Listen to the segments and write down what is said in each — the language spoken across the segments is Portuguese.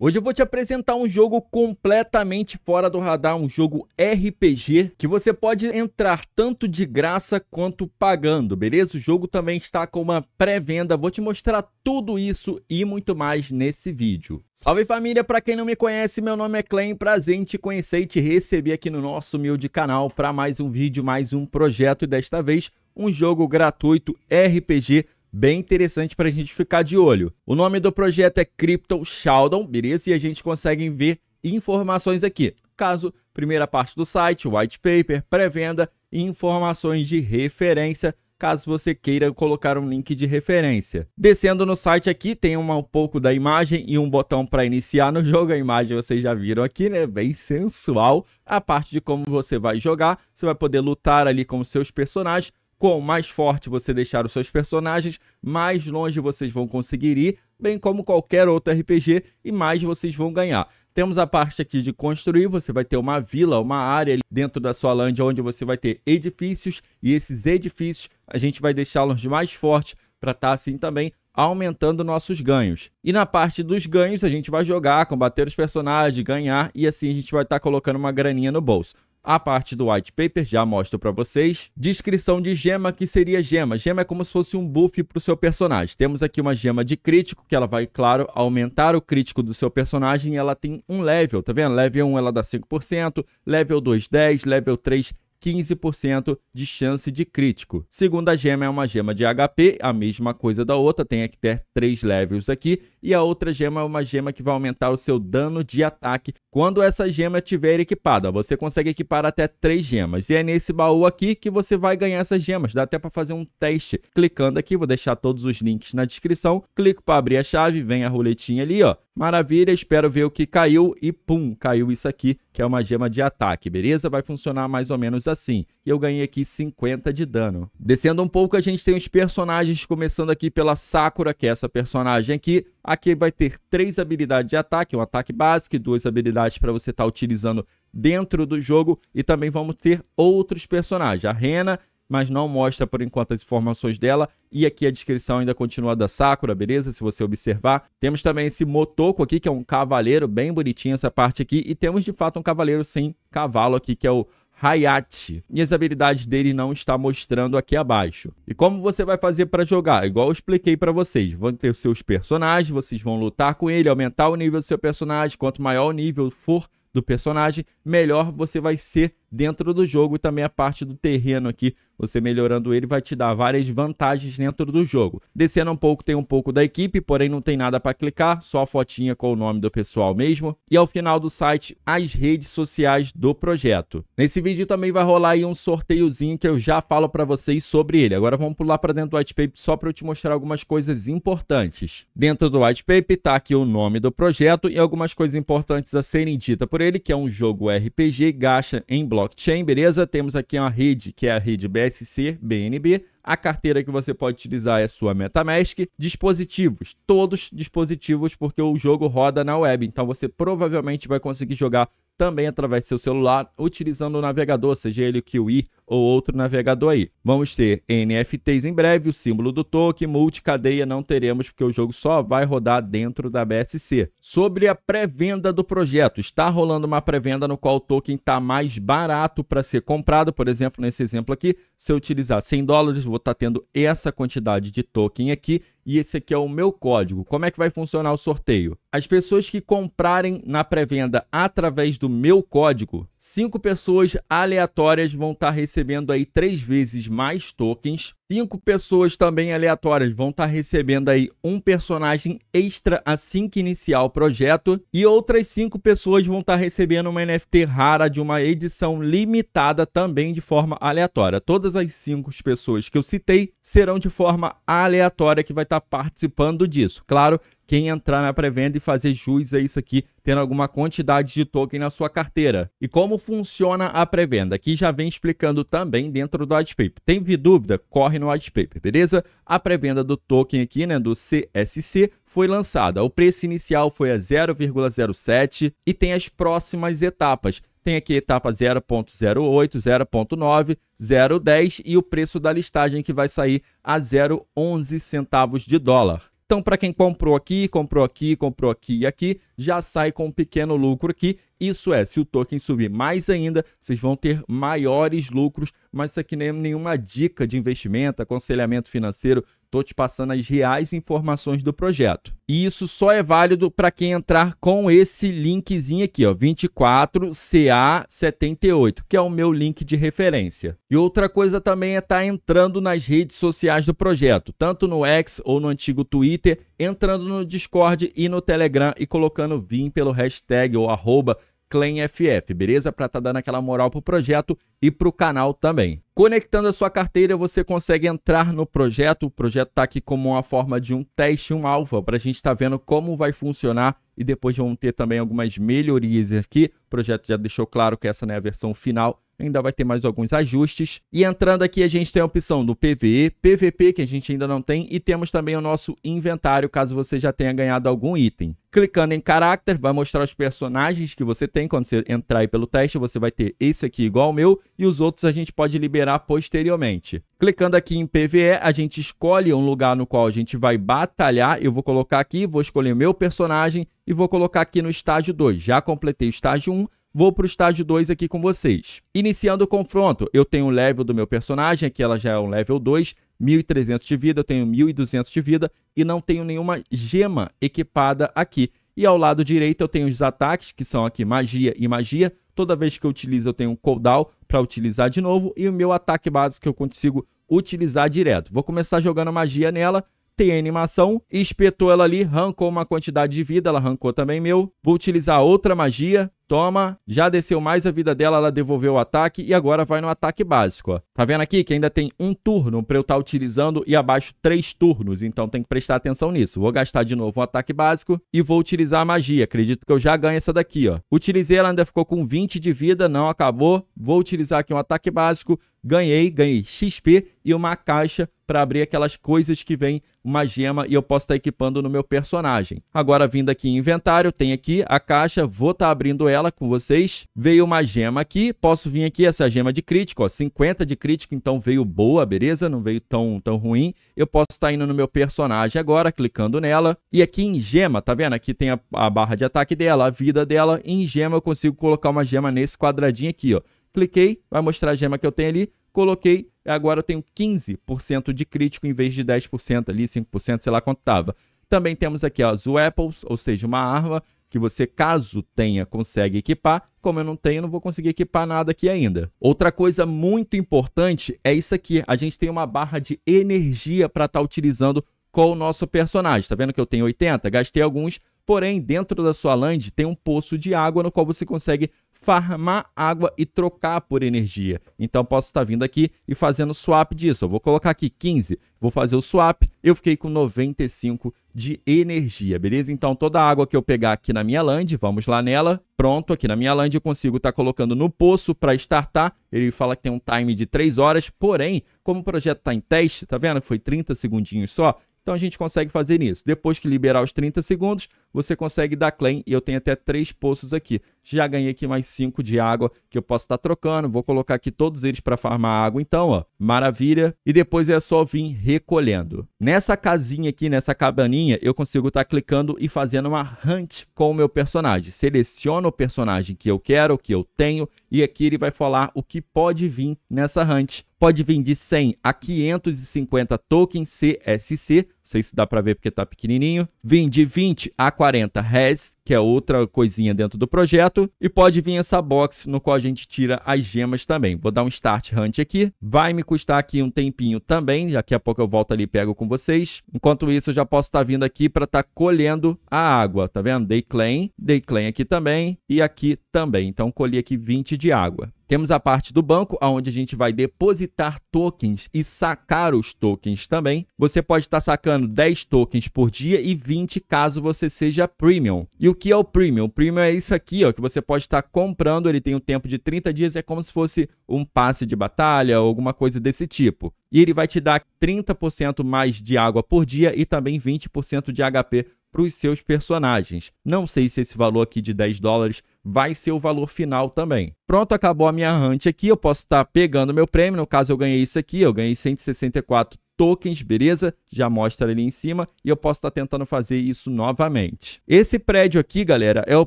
Hoje eu vou te apresentar um jogo completamente fora do radar, um jogo RPG que você pode entrar tanto de graça quanto pagando, beleza? O jogo também está com uma pré-venda, vou te mostrar tudo isso e muito mais nesse vídeo. Salve família, para quem não me conhece, meu nome é Clem, prazer em te conhecer e te receber aqui no nosso humilde canal para mais um vídeo, mais um projeto e desta vez um jogo gratuito RPG bem interessante para a gente ficar de olho. O nome do projeto é Crypto Sheldon, beleza? E a gente consegue ver informações aqui. Caso, primeira parte do site, white paper, pré-venda informações de referência, caso você queira colocar um link de referência. Descendo no site aqui, tem uma, um pouco da imagem e um botão para iniciar no jogo. A imagem vocês já viram aqui, né? Bem sensual. A parte de como você vai jogar, você vai poder lutar ali com os seus personagens, Quanto mais forte você deixar os seus personagens, mais longe vocês vão conseguir ir, bem como qualquer outro RPG, e mais vocês vão ganhar. Temos a parte aqui de construir, você vai ter uma vila, uma área dentro da sua land onde você vai ter edifícios, e esses edifícios a gente vai deixá-los mais fortes para estar tá assim também aumentando nossos ganhos. E na parte dos ganhos, a gente vai jogar, combater os personagens, ganhar, e assim a gente vai estar tá colocando uma graninha no bolso. A parte do white paper já mostro para vocês. Descrição de gema, que seria gema. Gema é como se fosse um buff para o seu personagem. Temos aqui uma gema de crítico, que ela vai, claro, aumentar o crítico do seu personagem. ela tem um level, tá vendo? Level 1 ela dá 5%, level 2, 10, level 3, 15% de chance de crítico. Segunda gema é uma gema de HP, a mesma coisa da outra, tem que ter três levels aqui. E a outra gema é uma gema que vai aumentar o seu dano de ataque quando essa gema estiver equipada. Você consegue equipar até três gemas. E é nesse baú aqui que você vai ganhar essas gemas. Dá até para fazer um teste. Clicando aqui, vou deixar todos os links na descrição. Clico para abrir a chave, vem a roletinha ali, ó. Maravilha, espero ver o que caiu e pum, caiu isso aqui, que é uma gema de ataque, beleza? Vai funcionar mais ou menos assim. E eu ganhei aqui 50 de dano. Descendo um pouco, a gente tem os personagens, começando aqui pela Sakura, que é essa personagem aqui. Aqui vai ter três habilidades de ataque, um ataque básico e duas habilidades para você estar tá utilizando dentro do jogo. E também vamos ter outros personagens. A Rena, mas não mostra por enquanto as informações dela. E aqui a descrição ainda continua da Sakura, beleza? Se você observar. Temos também esse Motoko aqui, que é um cavaleiro, bem bonitinho essa parte aqui. E temos de fato um cavaleiro sem cavalo aqui, que é o Hayate. E as habilidades dele não está mostrando aqui abaixo. E como você vai fazer para jogar? Igual eu expliquei para vocês. Vão ter os seus personagens, vocês vão lutar com ele, aumentar o nível do seu personagem. Quanto maior o nível for do personagem, melhor você vai ser dentro do jogo. E também a parte do terreno aqui você melhorando ele vai te dar várias vantagens dentro do jogo. Descendo um pouco tem um pouco da equipe, porém não tem nada para clicar, só a fotinha com o nome do pessoal mesmo. E ao final do site, as redes sociais do projeto. Nesse vídeo também vai rolar aí um sorteiozinho que eu já falo para vocês sobre ele. Agora vamos pular para dentro do white paper só para eu te mostrar algumas coisas importantes. Dentro do white paper tá aqui o nome do projeto e algumas coisas importantes a serem ditas por ele, que é um jogo RPG, gacha em blockchain, beleza? Temos aqui uma rede, que é a rede BR BSC, BNB. A carteira que você pode utilizar é a sua MetaMask. Dispositivos, todos dispositivos, porque o jogo roda na web. Então você provavelmente vai conseguir jogar também através do seu celular, utilizando o navegador, seja ele o QI ou outro navegador aí. Vamos ter NFTs em breve, o símbolo do token, multicadeia não teremos porque o jogo só vai rodar dentro da BSC. Sobre a pré-venda do projeto, está rolando uma pré-venda no qual o token está mais barato para ser comprado, por exemplo, nesse exemplo aqui, se eu utilizar 100 dólares, vou estar tá tendo essa quantidade de token aqui e esse aqui é o meu código. Como é que vai funcionar o sorteio? As pessoas que comprarem na pré-venda através do meu código, cinco pessoas aleatórias vão estar tá recebendo recebendo aí três vezes mais tokens. Cinco pessoas também aleatórias vão estar tá recebendo aí um personagem extra assim que iniciar o projeto. E outras cinco pessoas vão estar tá recebendo uma NFT rara de uma edição limitada também de forma aleatória. Todas as cinco pessoas que eu citei serão de forma aleatória que vai estar tá participando disso. Claro quem entrar na pré-venda e fazer jus a isso aqui, tendo alguma quantidade de token na sua carteira. E como funciona a pré-venda, Aqui já vem explicando também dentro do whitepaper. Tem dúvida? Corre no whitepaper, beleza? A pré-venda do token aqui, né, do CSC, foi lançada. O preço inicial foi a 0,07 e tem as próximas etapas. Tem aqui etapa 0.08, 0.9, 0.10 e o preço da listagem que vai sair a 0,11 centavos de dólar. Então, para quem comprou aqui, comprou aqui, comprou aqui e aqui, já sai com um pequeno lucro aqui. Isso é, se o token subir mais ainda, vocês vão ter maiores lucros, mas isso aqui nem é nenhuma dica de investimento, aconselhamento financeiro, Estou te passando as reais informações do projeto. E isso só é válido para quem entrar com esse linkzinho aqui, ó, 24CA78, que é o meu link de referência. E outra coisa também é estar tá entrando nas redes sociais do projeto, tanto no X ou no antigo Twitter, entrando no Discord e no Telegram e colocando VIM pelo hashtag ou arroba Clem FF, beleza? Para estar tá dando aquela moral pro projeto e pro canal também. Conectando a sua carteira, você consegue entrar no projeto. O projeto está aqui como uma forma de um teste, um alfa, para a gente estar tá vendo como vai funcionar e depois vão ter também algumas melhorias aqui. O projeto já deixou claro que essa não é a versão final, ainda vai ter mais alguns ajustes. E entrando aqui, a gente tem a opção do PVE, PVP, que a gente ainda não tem, e temos também o nosso inventário, caso você já tenha ganhado algum item. Clicando em character vai mostrar os personagens que você tem. Quando você entrar aí pelo teste, você vai ter esse aqui igual ao meu e os outros a gente pode liberar posteriormente. Clicando aqui em PVE, a gente escolhe um lugar no qual a gente vai batalhar. Eu vou colocar aqui, vou escolher meu personagem e vou colocar aqui no estágio 2. Já completei o estágio 1, um, vou para o estágio 2 aqui com vocês. Iniciando o confronto, eu tenho o level do meu personagem, aqui ela já é um level 2, 1.300 de vida, eu tenho 1.200 de vida e não tenho nenhuma gema equipada aqui. E ao lado direito eu tenho os ataques, que são aqui magia e magia. Toda vez que eu utilizo eu tenho um cooldown para utilizar de novo e o meu ataque básico que eu consigo utilizar direto. Vou começar jogando magia nela, tem a animação, espetou ela ali, arrancou uma quantidade de vida, ela arrancou também meu. Vou utilizar outra magia, toma, já desceu mais a vida dela, ela devolveu o ataque e agora vai no ataque básico, ó. Tá vendo aqui que ainda tem um turno pra eu estar tá utilizando e abaixo três turnos, então tem que prestar atenção nisso. Vou gastar de novo um ataque básico e vou utilizar a magia, acredito que eu já ganhei essa daqui, ó. Utilizei, ela ainda ficou com 20 de vida, não acabou, vou utilizar aqui um ataque básico, ganhei, ganhei XP e uma caixa para abrir aquelas coisas que vem uma gema e eu posso estar tá equipando no meu personagem. Agora vindo aqui em inventário, tem aqui a caixa, vou estar tá abrindo ela tela com vocês. Veio uma gema aqui, posso vir aqui, essa gema de crítico, ó, 50 de crítico, então veio boa, beleza? Não veio tão, tão ruim. Eu posso estar indo no meu personagem agora, clicando nela. E aqui em gema, tá vendo? Aqui tem a, a barra de ataque dela, a vida dela. Em gema eu consigo colocar uma gema nesse quadradinho aqui, ó. Cliquei, vai mostrar a gema que eu tenho ali, coloquei, agora eu tenho 15% de crítico em vez de 10% ali, 5%, sei lá quanto tava. Também temos aqui ó, as Apples, ou seja, uma arma que você, caso tenha, consegue equipar. Como eu não tenho, não vou conseguir equipar nada aqui ainda. Outra coisa muito importante é isso aqui. A gente tem uma barra de energia para estar tá utilizando com o nosso personagem. Tá vendo que eu tenho 80? Gastei alguns, porém, dentro da sua land tem um poço de água no qual você consegue farmar água e trocar por energia. Então posso estar vindo aqui e fazendo swap disso. Eu vou colocar aqui 15, vou fazer o swap, eu fiquei com 95 de energia, beleza? Então toda a água que eu pegar aqui na minha land, vamos lá nela, pronto, aqui na minha land eu consigo estar colocando no poço para startar, ele fala que tem um time de 3 horas, porém, como o projeto está em teste, tá vendo foi 30 segundinhos só, então a gente consegue fazer isso. Depois que liberar os 30 segundos, você consegue dar claim e eu tenho até três poços aqui. Já ganhei aqui mais cinco de água que eu posso estar tá trocando. Vou colocar aqui todos eles para farmar água então, ó. Maravilha. E depois é só vir recolhendo. Nessa casinha aqui, nessa cabaninha, eu consigo estar tá clicando e fazendo uma hunt com o meu personagem. Seleciono o personagem que eu quero, que eu tenho e aqui ele vai falar o que pode vir nessa hunt. Pode vir de 100 a 550 tokens CSC sei se dá para ver porque está pequenininho. Vim de 20 a 40 res, que é outra coisinha dentro do projeto. E pode vir essa box no qual a gente tira as gemas também. Vou dar um start hunt aqui. Vai me custar aqui um tempinho também. Daqui a pouco eu volto ali e pego com vocês. Enquanto isso, eu já posso estar tá vindo aqui para estar tá colhendo a água. Tá vendo? Dei claim. Dei claim aqui também. E aqui também. Então, colhi aqui 20 de água. Temos a parte do banco, onde a gente vai depositar tokens e sacar os tokens também. Você pode estar sacando 10 tokens por dia e 20 caso você seja premium. E o que é o premium? O premium é isso aqui, ó, que você pode estar comprando, ele tem um tempo de 30 dias, é como se fosse um passe de batalha ou alguma coisa desse tipo. E ele vai te dar 30% mais de água por dia e também 20% de HP para os seus personagens. Não sei se esse valor aqui de 10 dólares vai ser o valor final também. Pronto, acabou a minha hunt aqui, eu posso estar tá pegando meu prêmio, no caso eu ganhei isso aqui, eu ganhei 164 tokens, beleza? Já mostra ali em cima e eu posso estar tá tentando fazer isso novamente. Esse prédio aqui, galera, é o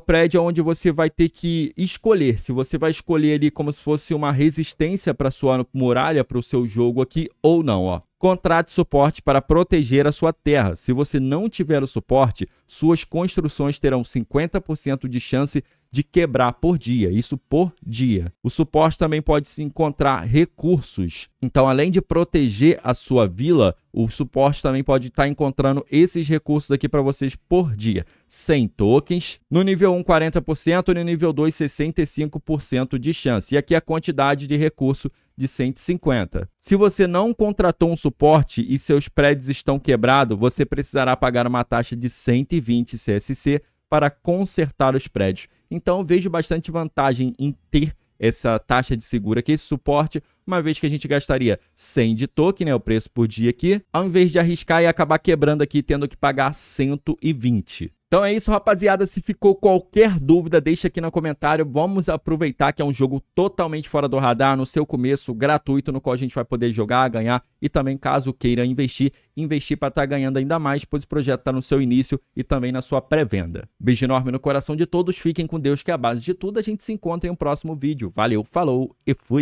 prédio onde você vai ter que escolher se você vai escolher ali como se fosse uma resistência para sua muralha, para o seu jogo aqui ou não, ó. Contrate suporte para proteger a sua terra. Se você não tiver o suporte, suas construções terão 50% de chance de quebrar por dia, isso por dia. O suporte também pode se encontrar recursos. Então, além de proteger a sua vila, o suporte também pode estar tá encontrando esses recursos aqui para vocês por dia. 100 tokens, no nível 1 40%, no nível 2 65% de chance. E aqui a quantidade de recurso de 150. Se você não contratou um suporte e seus prédios estão quebrados, você precisará pagar uma taxa de 120 CSC para consertar os prédios. Então vejo bastante vantagem em ter essa taxa de seguro aqui, esse suporte, uma vez que a gente gastaria 100 de token, né, o preço por dia aqui, ao invés de arriscar e acabar quebrando aqui, tendo que pagar 120. Então é isso, rapaziada. Se ficou qualquer dúvida, deixa aqui no comentário. Vamos aproveitar que é um jogo totalmente fora do radar, no seu começo, gratuito, no qual a gente vai poder jogar, ganhar e também, caso queira investir, investir para estar tá ganhando ainda mais, pois o projeto está no seu início e também na sua pré-venda. Beijo enorme no coração de todos. Fiquem com Deus, que é a base de tudo. A gente se encontra em um próximo vídeo. Valeu, falou e fui!